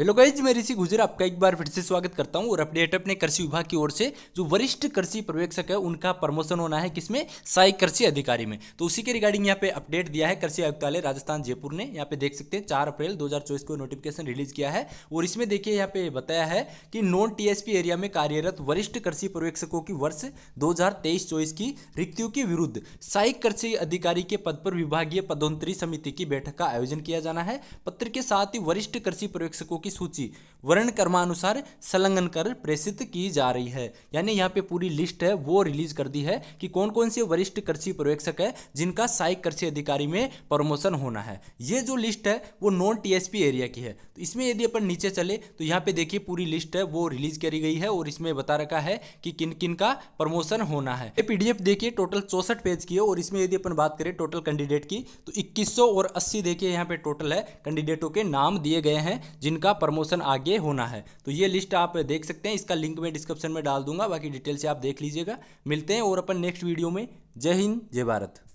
hello guys मैं ऋषि गुजर आपका एक बार फिर से स्वागत करता हूं और अपडेट अपने कृषि विभाग की ओर से जो वरिष्ठ कृषि पर्यवेक्षक है उनका प्रमोशन होना है किसमें सहायक कृषि अधिकारी में तो उसी के रिगार्डिंग यहां पे अपडेट दिया है कृषि आयुक्तालय राजस्थान जयपुर ने यहां पे देख सकते हैं चार अप्रैल दो को नोटिफिकेशन रिलीज किया है और इसमें देखिए यहाँ पे बताया है कि नॉन टी एरिया में कार्यरत वरिष्ठ कृषि पर्यवेक्षकों की वर्ष दो हजार की रिक्तियों के विरुद्ध सहायक कृषि अधिकारी के पद पर विभागीय पदोन्तरी समिति की बैठक का आयोजन किया जाना है पत्र के साथ ही वरिष्ठ कृषि पर्यवेक्षकों की सूची वर्ण कर्मानुसार संलग्न कर प्रेषित की जा रही है यानी यहाँ पे पूरी लिस्ट है वो रिलीज कर दी है कि कौन कौन से वरिष्ठ कृषि पर्यवेक्षक है जिनका सहायक कृषि अधिकारी में प्रमोशन होना है ये जो लिस्ट है वो नॉन टीएसपी एरिया की है तो इसमें यदि अपन नीचे चले तो यहाँ पे देखिए पूरी लिस्ट है वो रिलीज करी गई है और इसमें बता रखा है कि किन किन का प्रमोशन होना है ये पीडीएफ देखिए टोटल चौसठ पेज की है और इसमें यदि अपन बात करें टोटल कैंडिडेट की तो इक्कीस और अस्सी देखिए यहाँ पे टोटल है कैंडिडेटों के नाम दिए गए हैं जिनका प्रमोशन आगे होना है तो ये लिस्ट आप देख सकते हैं इसका लिंक मैं डिस्क्रिप्शन में डाल दूंगा बाकी डिटेल से आप देख लीजिएगा मिलते हैं और अपन नेक्स्ट वीडियो में जय हिंद जय भारत